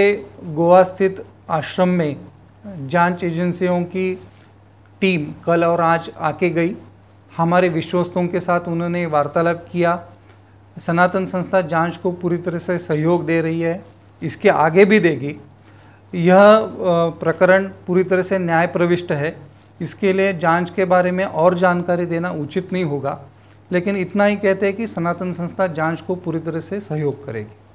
गोवा स्थित आश्रम में जांच एजेंसियों की टीम कल और आज आके गई हमारे विश्वस्तों के साथ उन्होंने वार्तालाप किया सनातन संस्था जांच को पूरी तरह से सहयोग दे रही है इसके आगे भी देगी यह प्रकरण पूरी तरह से न्याय प्रविष्ट है इसके लिए जांच के बारे में और जानकारी देना उचित नहीं होगा लेकिन इतना ही कहते हैं कि सनातन संस्था जांच को पूरी तरह से सहयोग करेगी